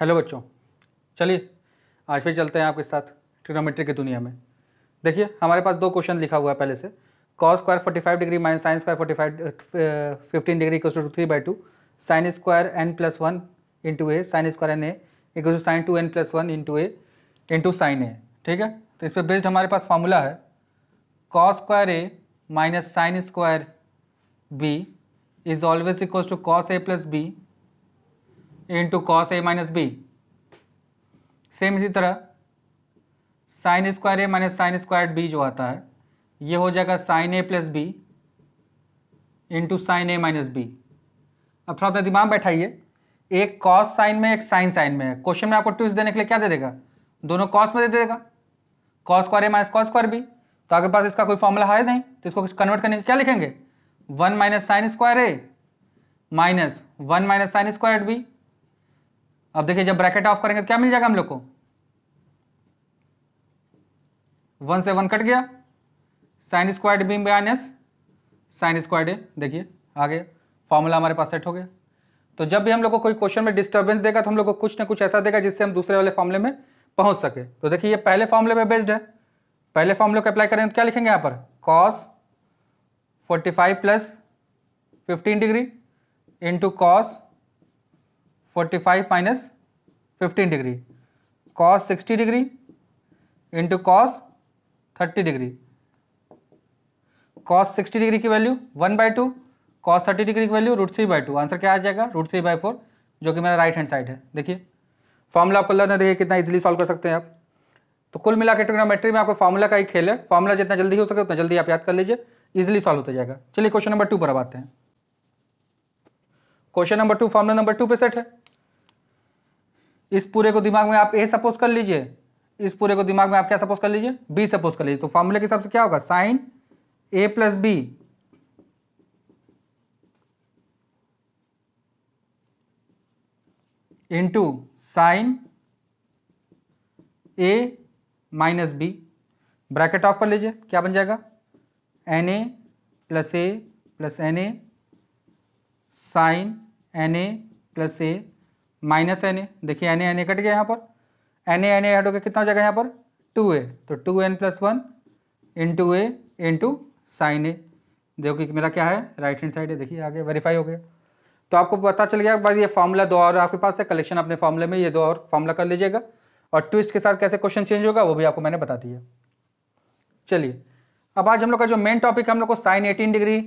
hello बच्चों चलिए आज फिर चलते हैं आपके साथ ट्रिग्नोमेट्री की दुनिया में देखिए हमारे पास दो क्वेश्चन लिखा हुआ है पहले से cos square forty five degree minus sine square forty five fifteen degree equal to three by two sine square N plus one into A sine square N A two sine two N plus one into A into sine A ठीक है तो इस पर based हमारे पास formula है cos square A minus sine square B is always equal to cos A plus B into cos A minus B same इसी तरह sine square A minus sine square B जो आता है ये हो जाएगा sine A plus B into sine A minus B अब थोड़ा अपना दिमाग बैठाइए एक कॉस साइन में एक साइन साइन में है क्वेश्चन में आपको ट्विस्ट देने के लिए क्या दे देगा दोनों कॉस में दे देगा cos square A minus cos square B तो आपके पास इसका कोई फॉर्मूला है नहीं तो इसको कन्वर्ट करने के क्या लिखेंगे one minus sine square A minus one minus sine square B अब देखिए जब ब्रैकेट ऑफ करेंगे तो क्या मिल जाएगा हम लोग को वन से वन कट गया sine square B minus sine square देखिए आ गया फॉर्मूला हमारे पास सेट हो गया तो जब भी हम लोग को कोई क्वेश्चन में डिस्टर्बेंस देगा तो हम लोग को कुछ ना कुछ ऐसा देगा जिससे हम दूसरे वाले फॉर्मूले में पहुंच सके तो देखिए ये पहले फॉर्मूले पे बेस्ड है पहले फॉर्मूले को अप्लाई करेंगे तो क्या लिखेंगे यहाँ पर cos 45 plus 15 degree into cos forty five minus fifteen degree cos sixty degree into cos thirty degree cos sixty degree की value one by two cos thirty degree की value root three by two answer क्या आ जाएगा root three by four जो कि मेरा right hand side है देखिए फॉर्मूला आपको लर्न देखिए कितना इजीली सॉल्व कर सकते हैं आप तो कुल मिला के ट्रिग्नोमेट्री में आपको फॉर्मूला का ही खेल है फॉर्मूला जितना जल्दी हो सके उतना जल्दी आप याद कर लीजिए इजिली सॉल्व होता जाएगा चलिए क्वेश्चन नंबर टू पर आते हैं question number two formula number two पे सेट है इस पूरे को दिमाग में आप ए सपोज कर लीजिए इस पूरे को दिमाग में आप क्या सपोज कर लीजिए बी सपोज कर लीजिए तो फॉर्मूले के हिसाब से क्या होगा sine A plus B into sine A minus B bracket off कर लीजिए क्या बन जाएगा N A plus A plus N A sine N A plus A minus N A देखिए N A N A cut गया यहाँ पर N A N A add हो गया कितना हो जाएगा यहाँ पर टू ए तो two N plus one into A into sine A देखो कि मेरा क्या है राइट हैंड साइड है देखिए आगे वेरीफाई हो गया तो आपको पता चल गया बस ये फार्मूला दो और आपके पास है कलेक्शन अपने फॉर्मूले में ये दो और फार्मूला कर लीजिएगा और ट्विस्ट के साथ कैसे क्वेश्चन चेंज होगा वो भी आपको मैंने बता दिया चलिए अब आज हम लोग का जो मेन टॉपिक है हम लोग को sine eighteen degree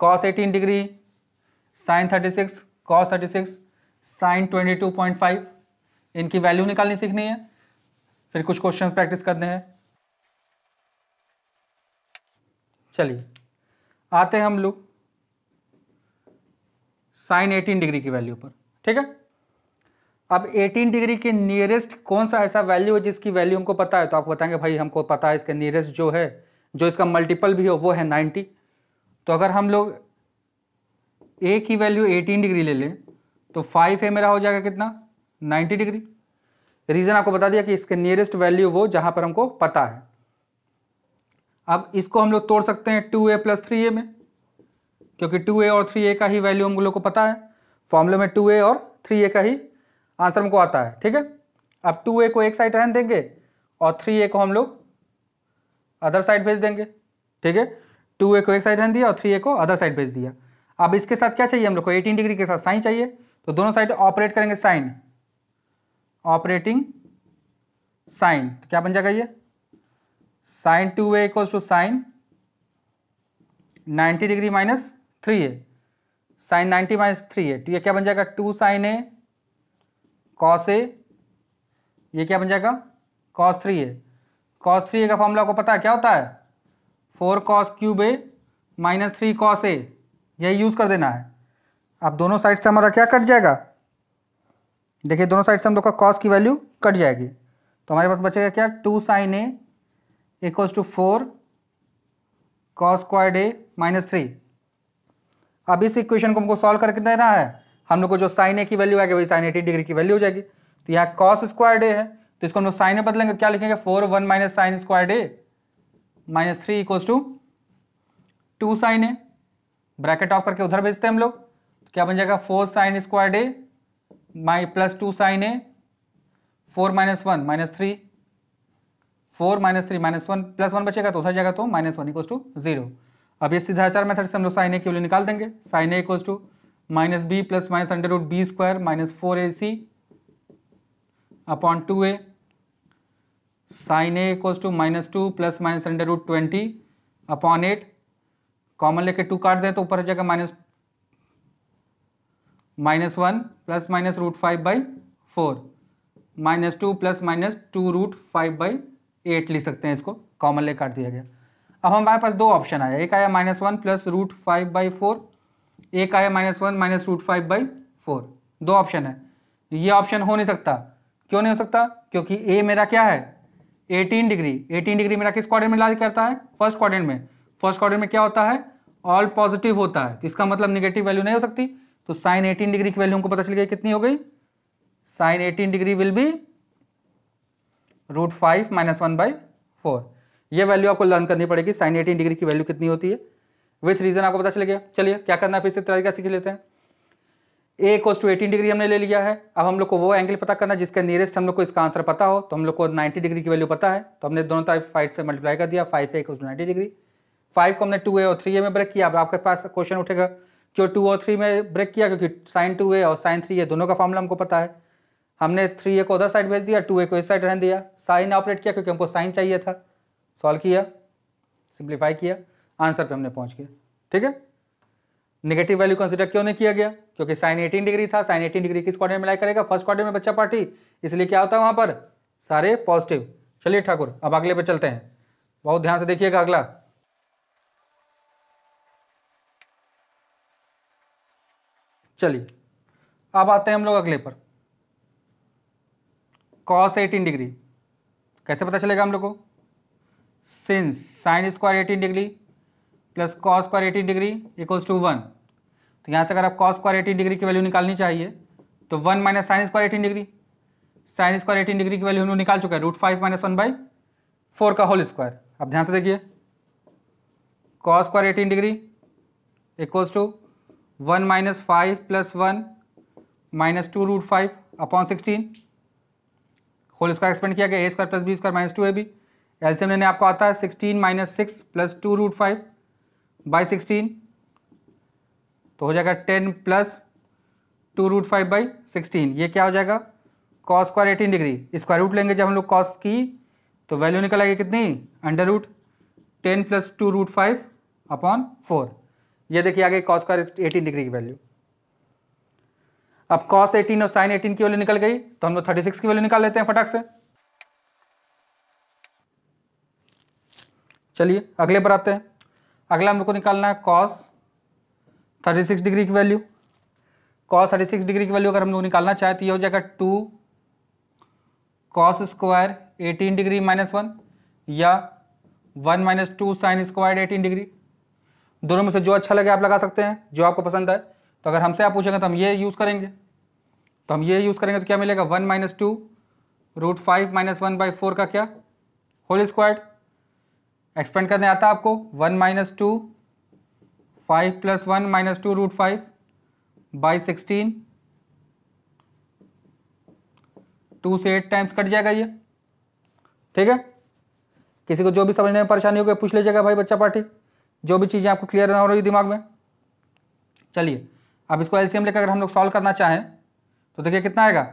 cos eighteen degree sine thirty six cos thirty six sine twenty two point five इनकी वैल्यू निकालनी सीखनी है फिर कुछ क्वेश्चन प्रैक्टिस करने हैं चलिए आते हैं हम लोग साइन एटीन डिग्री की वैल्यू पर ठीक है अब 18 डिग्री के नियरेस्ट कौन सा ऐसा वैल्यू है जिसकी वैल्यू हमको पता है तो आप बताएंगे भाई हमको पता है इसके नियरेस्ट जो है जो इसका मल्टीपल भी हो वो है 90 तो अगर हम लोग ए की वैल्यू 18 डिग्री ले लें तो फाइव ए मेरा हो जाएगा कितना नाइन्टी डिग्री रीज़न आपको बता दिया कि इसके नियरेस्ट वैल्यू वो जहां पर हमको पता है अब इसको हम लोग तोड़ सकते हैं two A plus three A में क्योंकि टू ए और थ्री ए का ही वैल्यू हम लोग को पता है फॉर्मूले में टू ए और थ्री ए का ही आंसर हमको आता है ठीक है अब टू ए को एक साइड रहने देंगे और थ्री ए को हम लोग अदर साइड भेज देंगे ठीक है टू ए को एक साइड रहने दिया और थ्री ए को अदर साइड भेज दिया अब इसके साथ क्या चाहिए हम लोग को एटीन डिग्री के साथ साइन चाहिए तो दोनों साइड ऑपरेट करेंगे साइन ऑपरेटिंग साइन तो क्या बन जाएगा ये sine two A equal to sine ninety degree minus three A sine ninety minus three A तो ये क्या बन जाएगा two sine A cos A ये क्या बन जाएगा cos three A cos three A का फॉर्मूला को पता है क्या होता है four cos cube A minus three cos A यही यूज़ कर देना है अब दोनों साइड से हमारा क्या कट जाएगा देखिए दोनों साइड से हम लोग का कॉस की वैल्यू कट जाएगी तो हमारे पास बचेगा क्या two sine A two four cos square A minus three अब इस इक्वेशन को हमको सॉल्व करके देना है हम लोग को जो साइन ए की वैल्यू आएगी वही साइन एटी डिग्री की वैल्यू हो जाएगी तो यहाँ कॉस स्क्वायर डे है तो इसको हम लोग साइन ए बदलेंगे क्या लिखेंगे four one minus sine square डे minus three equals to two sine A bracket off करके उधर भेजते हैं हम लोग क्या बन जाएगा फोर साइन स्क्वायर डे माइ plus two sine A four minus one minus three four minus three minus one plus one बचेगा तो उधर जाएगा तो minus one equals to zero अब इस सीधाचार मेथड से हम लोग साइन ए की निकाल देंगे sine A equals to minus B plus minus under root B square minus four A C upon two A sine A equals to minus two plus minus under root twenty upon eight common लेके two काट दें तो ऊपर हो जाएगा minus minus one plus minus root five by four minus two plus minus two root five by eight लिख सकते हैं इसको कॉमन ले काट दिया गया अब हमारे पास दो ऑप्शन आया एक आया minus one plus root five by four एक आया minus one minus root five by four दो ऑप्शन है ये ऑप्शन हो नहीं सकता क्यों नहीं हो सकता क्योंकि ए मेरा क्या है एटीन डिग्री एटीन डिग्री मेरा किस क्वाड्रेंट में ला करता है फर्स्ट क्वाड्रेंट में फर्स्ट क्वाड्रेंट में क्या होता है ऑल पॉजिटिव होता है तो इसका मतलब निगेटिव वैल्यू नहीं हो सकती तो साइन एटीन डिग्री की वैल्यू हमको पता चल गया कितनी हो गई sine eighteen degree will be root five minus one by four यह वैल्यू आपको लर्न करनी पड़ेगी साइन एटीन डिग्री की वैल्यू कितनी होती है विथ रीजन आपको पता चल गया चलिए क्या करना है फिर से तरीका सीख लेते हैं A cos two eighteen degree हमने ले लिया है अब हम लोग को वो एंगल पता करना जिसके नियरेस्ट हम लोग को इसका आंसर पता हो तो हम लोग को 90 डिग्री की वैल्यू पता है तो हमने दोनों तरफ फाइव से मल्टीप्लाई कर दिया five A cos two ninety degree five को हमने टू ए और थ्री ए में ब्रेक किया अब आपके पास क्वेश्चन उठेगा क्यों टू और थ्री में ब्रेक किया क्योंकि साइन टू ए और साइन थ्री ए दोनों का फॉर्मूला हमको पता है हमने थ्री ए को उधर साइड भेज दिया टू ए को इस साइड रहन दिया साइन ऑपरेट किया क्योंकि हमको साइन चाहिए था सॉल्व किया सिंप्लीफाई किया आंसर पे हमने पहुंच गया ठीक है निगेटिव वैल्यू कंसिडर क्यों नहीं किया गया क्योंकि साइन एटीन डिग्री था साइन एटीन डिग्री किस क्वार्टर में लाई करेगा फर्स्ट क्वार्टर में बच्चा पार्टी इसलिए क्या होता है वहाँ पर सारे पॉजिटिव चलिए ठाकुर अब अगले पर चलते हैं बहुत ध्यान से देखिएगा अगला चलिए अब आते हैं हम लोग अगले पर कॉस एटीन डिग्री कैसे पता चलेगा हम लोग को since sine square eighteen degree plus cos square eighteen degree equals to one तो यहाँ से अगर आप कॉस स्क्वायर एटीन डिग्री की वैल्यू निकालनी चाहिए तो one minus sine square eighteen degree sine square eighteen degree की वैल्यू हम लोग निकाल चुका है root five minus one by four का होल स्क्वायर अब ध्यान से देखिए cos square eighteen degree equals to one minus five plus one minus two root five upon sixteen whole square expand किया गया A square plus B square minus two A B LCM लेने आपको आता है sixteen minus six plus two root five by sixteen तो हो जाएगा ten plus two root five by sixteen ये क्या हो जाएगा cos square eighteen degree square root लेंगे जब हम लोग कॉस की तो वैल्यू निकल आएगी कितनी under root ten plus two root five upon four ये देखिए आगे कॉस का एटीन डिग्री की वैल्यू अब कॉस एटीन और साइन एटीन की वैल्यू निकल गई तो हम लोग थर्टी सिक्स की वैल्यू निकाल लेते हैं फटाक से चलिए अगले पर आते हैं अगला हम लोग को निकालना है कॉस थर्टी सिक्स डिग्री की value cos thirty six degree की वैल्यू अगर हम लोग निकालना चाहें तो ये हो जाएगा two cos square eighteen degree minus one या one minus two sine square eighteen degree दोनों में से जो अच्छा लगे आप लगा सकते हैं जो आपको पसंद आए तो अगर हमसे आप पूछेंगे तो हम ये यूज़ करेंगे तो हम ये यूज़ करेंगे तो क्या मिलेगा one minus two root five minus one by four का क्या होल स्क्वायर एक्सपेंड करने आता आपको one minus two five plus one minus two root five by sixteen two से एट टाइम्स कट जाएगा ये ठीक है किसी को जो भी समझने में परेशानी हो गई पूछ लीजिएगा भाई बच्चा पार्टी जो भी चीज़ें आपको क्लियर ना हो रही दिमाग में चलिए अब इसको एलसीएम लेकर अगर हम लोग सॉल्व करना चाहें तो देखिए कितना आएगा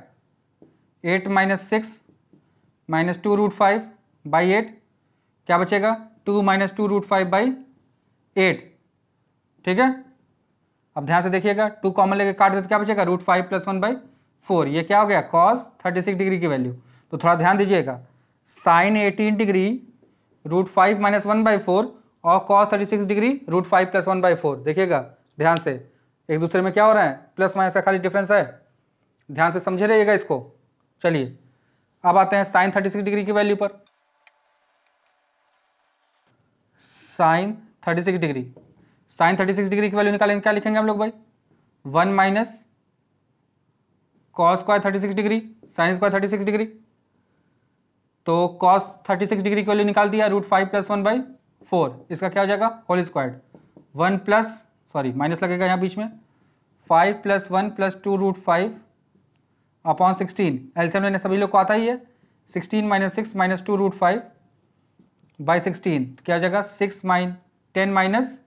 eight minus six minus two root five by eight क्या बचेगा two minus two root five by eight ठीक है अब ध्यान से देखिएगा टू कॉमन लेके काट देते तो क्या बचेगा root five plus one by four ये क्या हो गया कॉस थर्टी सिक्स डिग्री की वैल्यू तो थोड़ा ध्यान दीजिएगा sine eighteen degree root five minus one by four और cos thirty six degree root five plus one by four देखिएगा ध्यान से एक दूसरे में क्या हो रहा है प्लस माइनस का खाली डिफरेंस है ध्यान से समझे रहिएगा इसको चलिए अब आते हैं साइन थर्टी सिक्स डिग्री की वैल्यू पर sine thirty six degree sine thirty six degree की वैल्यू निकालेंगे क्या लिखेंगे हम लोग भाई one minus cos square thirty six degree sine square thirty six degree तो कॉस थर्टी सिक्स डिग्री की वैल्यू निकाल दिया root five plus one by four इसका क्या हो जाएगा whole square one plus sorry minus लगेगा यहाँ बीच में five plus one plus two root five upon sixteen LCM लेने सभी लोग को आता ही है sixteen minus six minus two root five by sixteen क्या हो जाएगा six minus ten minus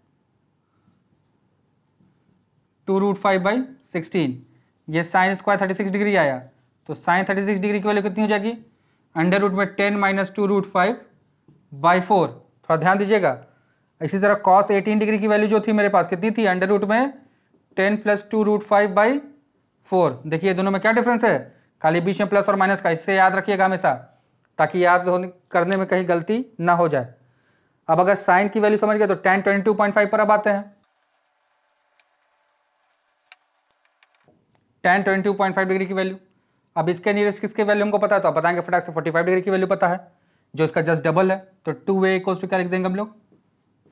two root five by sixteen ये sine square thirty six degree आया तो साइन थर्टी सिक्स डिग्री की वैल्यू कितनी हो जाएगी अंडर रूट में ten minus two root five by four थोड़ा ध्यान दीजिएगा इसी तरह कॉस एटीन डिग्री की वैल्यू जो थी मेरे पास कितनी थी अंडर रूट में ten plus two root five by four देखिए दोनों में क्या डिफरेंस है खाली बीच में प्लस और माइनस का इससे याद रखिएगा हमेशा ताकि याद करने में कहीं गलती ना हो जाए अब अगर साइन की वैल्यू समझ गए तो tan twenty two point five पर अब आते हैं tan twenty two point five degree की वैल्यू अब इसके नियरेस्ट किसके वैल्यू हमको पता है तो आप बताएंगे फटाक से फोर्टी फाइव डिग्री की वैल्यू पता है जो इसका जस्ट डबल है तो टू वे इक्वल्स टू क्या लिख देंगे हम लोग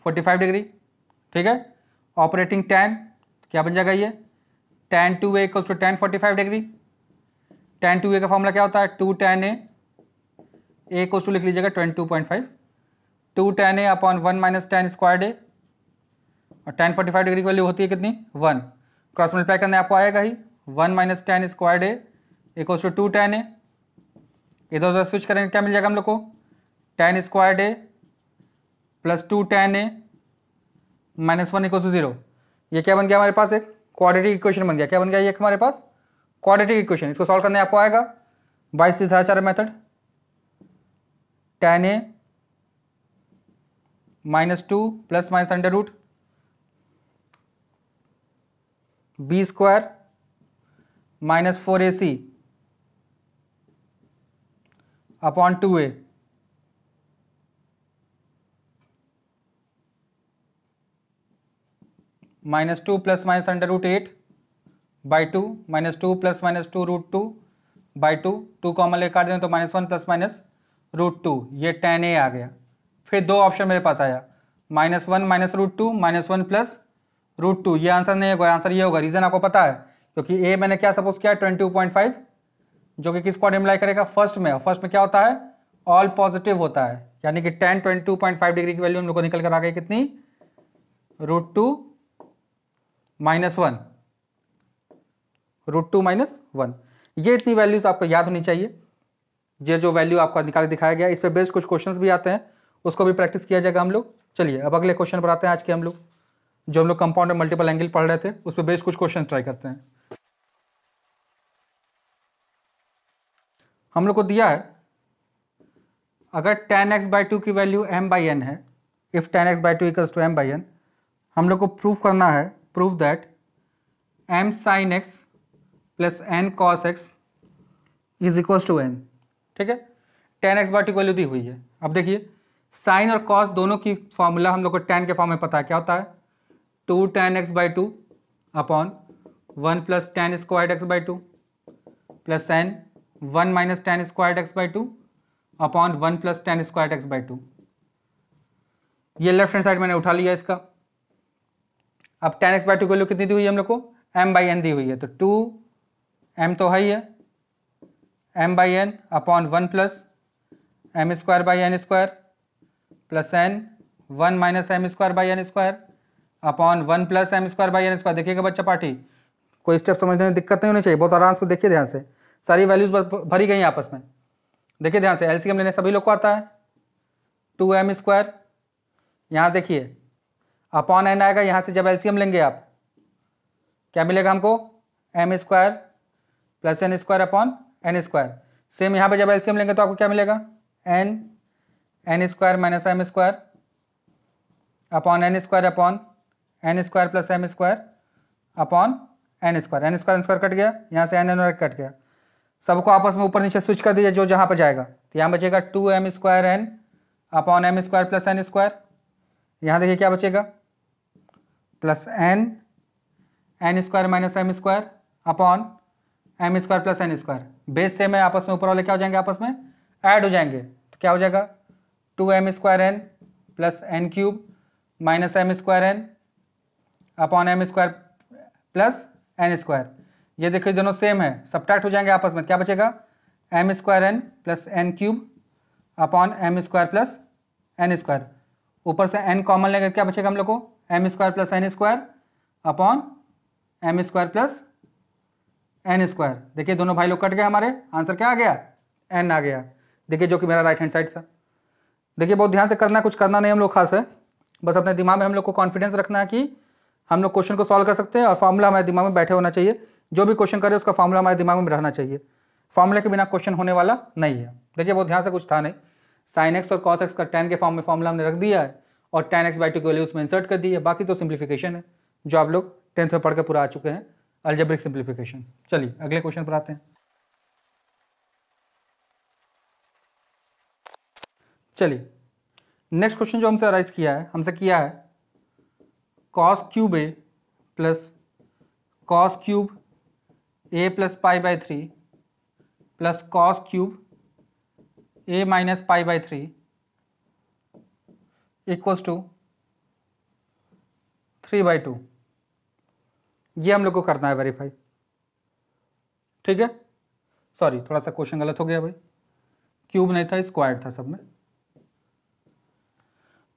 फोर्टी फाइव डिग्री ठीक है ऑपरेटिंग टेन क्या बन जाएगा ये टेन टू वे equals to tan forty five degree tan two A का फॉर्मूला क्या होता है two tan A A cos two लिख लीजिएगा twenty two point five two tan A upon one minus tan square डे और टेन फोर्टी फाइव डिग्री की value होती है कितनी वन क्रॉस मल्टीप्लाई करने आपको आएगा ही वन माइनस टेन स्क्वायर डे equals to two tan A इधर उधर स्विच करेंगे क्या मिल जाएगा हम लोग को tan square A plus two tan A minus one equal to zero ये क्या बन गया हमारे पास एक क्वाड्रेटिक इक्वेशन बन गया क्या बन गया ये हमारे पास क्वाड्रेटिक इक्वेशन इसको सॉल्व करने आपको आएगा बाईस चार method tan A minus two plus minus under root B square minus four A C upon two A minus two plus minus under root eight by two minus two plus minus two root two by two two common ले काट दें तो minus one plus minus root two ये tan A आ गया फिर दो option मेरे पास आया minus one minus root two minus one plus root two ये आंसर नहीं होगा आंसर ये होगा रीज़न आपको पता है क्योंकि ए मैंने क्या सपोज किया ट्वेंटी टू पॉइंट फाइव जो कि किस क्वार इम्प्लाई करेगा फर्स्ट में फर्स्ट में क्या होता है ऑल पॉजिटिव होता है यानी कि tan twenty two point five degree की वैल्यू हम लोग को निकल कर आ गई कितनी root two minus one root two minus one ये इतनी वैल्यूज आपको याद होनी चाहिए ये जो वैल्यू आपका निकाल दिखाया गया इस पर बेस्ड कुछ क्वेश्चंस भी आते हैं उसको भी प्रैक्टिस किया जाएगा हम लोग चलिए अब अगले क्वेश्चन पर आते हैं आज के हम लोग जो हम लोग कंपाउंड मल्टीपल एंगल पढ़ रहे थे उस पर बेस्ड कुछ क्वेश्चन ट्राई करते हैं हम लोग को दिया है अगर टेन एक्स बाई टू की वैल्यू एम बाई एन है if tan x by two equals to m by n हम लोग को प्रूफ करना है prove that m sin x plus n cos x is equal to n ठीक है ten x बार की दी हुई है अब देखिए साइन और कॉस दोनों की फॉर्मूला हम लोग को टेन के फॉर्म में पता है क्या होता है two tan x by two upon one plus tan square x by two plus n one minus tan square x by two upon one plus tan square x by two ये left hand side मैंने उठा लिया इसका अब tan x by two की value कितनी दी हुई है हम लोग को एम बाई एन दी हुई है तो टू एम तो है ही है m by n upon one plus m square by n square plus n one minus m square by n square upon one plus m square by n square देखिएगा बच्चा party कोई step समझने में दिक्कत नहीं होनी चाहिए बहुत आराम से देखिए ध्यान से सारी वैल्यूज भरी गई आपस में देखिए ध्यान से एल लेने सभी लोग को आता है टू एम स्क्वायर यहाँ देखिए अपॉन एन आएगा यहाँ से जब एलसीएम लेंगे आप क्या मिलेगा हमको m square plus n square upon n square same यहाँ पे जब एलसीएम लेंगे तो आपको क्या मिलेगा n n square minus m square upon n square upon n square plus m square upon n square n square n square cut गया यहाँ से एन एन और कट गया सबको आपस में ऊपर नीचे स्विच कर दीजिए जो जहाँ पर जाएगा तो यहाँ बचेगा two m square n upon m square plus n square यहाँ देखिए क्या बचेगा plus n n square minus m square upon m square plus n square base से मैं आपस में ऊपर वाले क्या हो जाएंगे आपस में ऐड हो जाएंगे तो क्या हो जाएगा two m square N plus n cube minus m square n upon m square plus n square ये देखिए दोनों सेम है ट्रैक्ट हो जाएंगे आपस में क्या बचेगा m square N plus n cube upon m square plus n square ऊपर से एन कॉमन लेकर क्या बचेगा हम लोग को m square plus n square upon m square plus n square देखिए दोनों भाई लोग कट गए हमारे आंसर क्या आ गया एन आ गया देखिए जो कि मेरा राइट हैंड साइड था देखिए बहुत ध्यान से करना कुछ करना नहीं हम लोग खास है बस अपने दिमाग में हम लोग को कॉन्फिडेंस रखना है कि हम लोग क्वेश्चन को सॉल्व कर सकते हैं और फॉर्मूला हमारे दिमाग में बैठे होना चाहिए जो भी क्वेश्चन करे उसका फॉर्मूला हमारे दिमाग में रहना चाहिए फॉर्मूला के बिना क्वेश्चन होने वाला नहीं है देखिए बहुत ध्यान से कुछ था नहीं साइन एक्स और कॉस एक्स का टेन के फॉर्म में फॉर्मूला हमने रख दिया है और टेन एक्स बाई टू की वैल्यू उसमें इंसर्ट कर दी है बाकी तो सिंप्लीफिकेशन है जो आप लोग टेंथ में पढ़ के पूरा आ चुके हैं अल्जेब्रिक सिंप्लीफिकेशन चलिए अगले क्वेश्चन पर आते हैं चलिए नेक्स्ट क्वेश्चन जो हमसे अराइज किया है हमसे किया है cos cube A plus cos cube A plus pi by three plus cos cube A minus pi by three equals to three by two ये हम लोग को करना है वेरीफाई ठीक है सॉरी थोड़ा सा क्वेश्चन गलत हो गया भाई क्यूब नहीं था स्क्वायर था सब में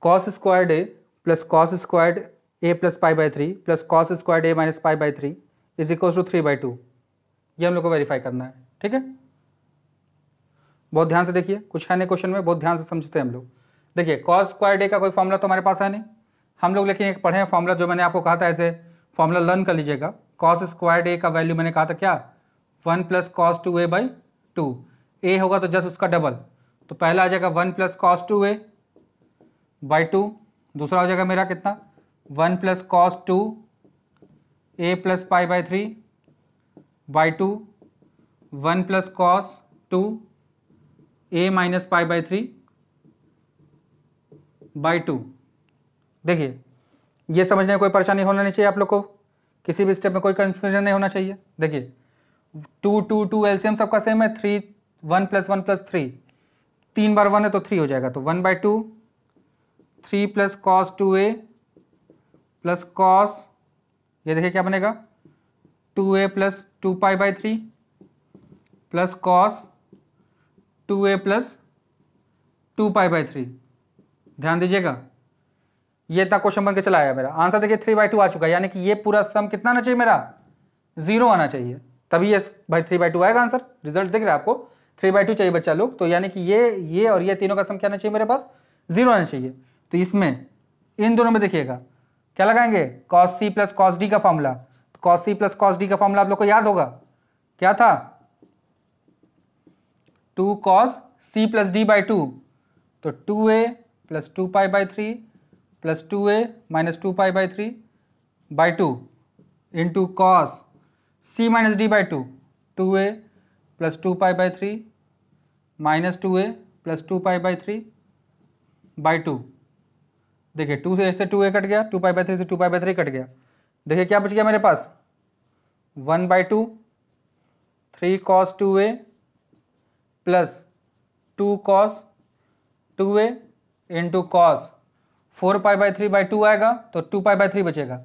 cos squared A plus cos squared A plus pi by three plus cos squared A minus pi by three is equal to three by two ये हम लोग को वेरीफाई करना है ठीक है बहुत ध्यान से देखिए कुछ है नहीं क्वेश्चन में बहुत ध्यान से समझते हैं हम लोग देखिए कॉस स्क्वायर डे का कोई फॉर्मूला तो हमारे पास है नहीं हम लोग लेकिन एक पढ़े हैं फॉर्मूला जो मैंने आपको कहा था ऐसे फॉर्मूला लर्न कर लीजिएगा कॉस स्क्वायर डे का वैल्यू मैंने कहा था क्या one plus cos two A by two A होगा तो जस्ट उसका डबल तो पहला आ जाएगा one plus cos two A by two दूसरा हो जाएगा मेरा कितना one plus cos two A plus pi by three by two one plus cos two A minus pi by three by two देखिए ये समझने में कोई परेशानी होना नहीं चाहिए आप लोग को किसी भी स्टेप में कोई कन्फ्यूजन नहीं होना चाहिए देखिए टू टू टू एलसीएम सबका सेम है three one plus one plus three तीन बार वन है तो थ्री हो जाएगा तो one by two three plus cos two A plus cos ये देखिए क्या बनेगा two A plus two pi by three plus cos two A plus two pi by three ध्यान दीजिएगा ये इतना क्वेश्चन बन के चला आया मेरा आंसर देखिए थ्री बाई टू आ चुका है यानी कि ये पूरा सम कितना आना चाहिए मेरा जीरो आना चाहिए तभी ये भाई थ्री बाई टू आएगा आंसर रिजल्ट देख रहे हैं आपको थ्री बाई टू चाहिए बच्चा लोग तो यानी कि ये ये और ये तीनों का सम क्या आना चाहिए मेरे पास जीरो आना चाहिए तो इसमें इन दोनों में देखिएगा क्या लगाएंगे cos C plus cos D का फॉर्मूला तो cos C plus cos D का फॉर्मूला आप लोग को याद होगा क्या था two cos C plus D by two तो two A plus two pi by three plus two A minus two pi by three by two into cos C minus D by two two A plus two pi by three minus two A plus two pi by three by two देखिए two से ऐसे two A cut गया two pi by three से two pi by three cut गया देखिए क्या बच गया मेरे पास one by two three cos two A plus two cos two A into cos four pi by three by two आएगा तो टू पाई बाई थ्री बचेगा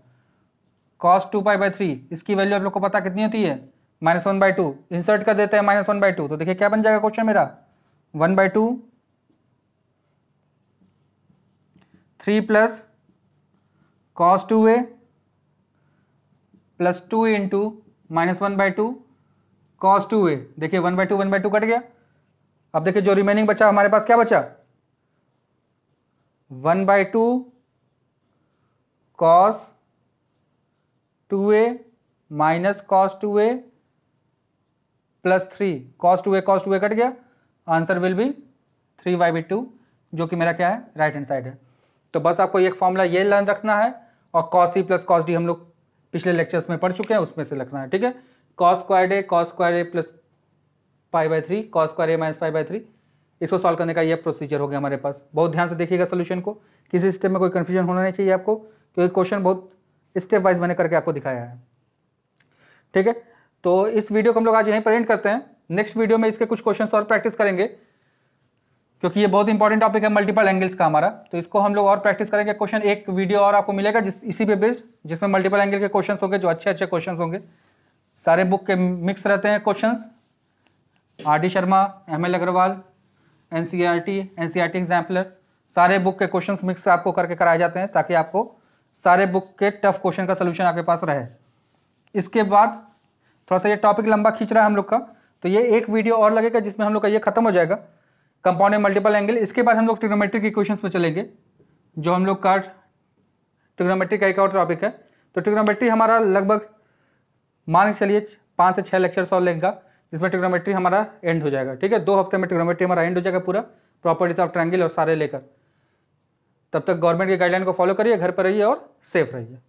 cos two pi by three इसकी वैल्यू आप लोग को पता कितनी होती है minus one by two insert कर देते हैं माइनस वन बाई टू तो देखिए क्या बन जाएगा क्वेश्चन मेरा one by two three plus cos two A plus two into minus one by two cos two A देखिए one by two one by two cut गया अब देखिए जो रिमेनिंग बचा हमारे पास क्या बचा one by two cos two A minus cos two A plus three cos two A cos two A cut गया answer will be three by two जो कि मेरा क्या है राइट हैंड साइड है तो बस आपको एक फॉर्मूला ये लर्न रखना है और cos C plus cos D हम लोग पिछले लेक्चर्स में पढ़ चुके हैं उसमें से रखना है ठीक है cos square A cos square A plus pi by three cos square A minus pi by three इसको सॉल्व करने का यह प्रोसीजर हो गया हमारे पास बहुत ध्यान से देखिएगा सोल्यूशन को किसी स्टेप में कोई कन्फ्यूजन होना नहीं चाहिए आपको क्योंकि क्वेश्चन बहुत स्टेप वाइज मैंने करके आपको दिखाया है ठीक है तो इस वीडियो को हम लोग आज यहीं पर एंड करते हैं नेक्स्ट वीडियो में इसके कुछ क्वेश्चन और प्रैक्टिस करेंगे क्योंकि ये बहुत इंपॉर्टेंट टॉपिक है मल्टीपल एंगल्स का हमारा तो इसको हम लोग और प्रैक्टिस करेंगे क्वेश्चन एक वीडियो और आपको मिलेगा जिस इसी पे बेस्ड जिसमें मल्टीपल एंगल के क्वेश्चन होंगे जो अच्छे अच्छे क्वेश्चन होंगे सारे बुक के मिक्स रहते हैं question R D Sharma M L Agarwal NCERT NCERT exemplar सारे बुक के क्वेश्चन मिक्स आपको करके कराए जाते हैं ताकि आपको सारे बुक के टफ क्वेश्चन का सोल्यूशन आपके पास रहे इसके बाद थोड़ा सा ये टॉपिक लंबा खींच रहा है हम लोग का तो ये एक वीडियो और लगेगा जिसमें हम लोग का ये खत्म हो जाएगा कंपाउंड एंड मल्टीपल एंगल इसके बाद हम लोग ट्रिग्नोमेट्रिक इक्वेशन में चलेंगे जो हम लोग का ट्रिग्नोमेट्रिक का एक और टॉपिक है तो ट्रिग्नोमेट्री हमारा लगभग मान के चलिए पाँच से छः लेक्चर्स और लेगा जिसमें ट्रिग्नोमेट्री हमारा एंड हो जाएगा ठीक है दो हफ्ते में ट्रिग्नोमेट्री हमारा एंड हो जाएगा पूरा प्रॉपर्टीज ऑफ ट्रायंगल और सारे लेकर तब तक गवर्नमेंट के गाइडलाइन को फॉलो करिए घर पर रहिए और सेफ रहिए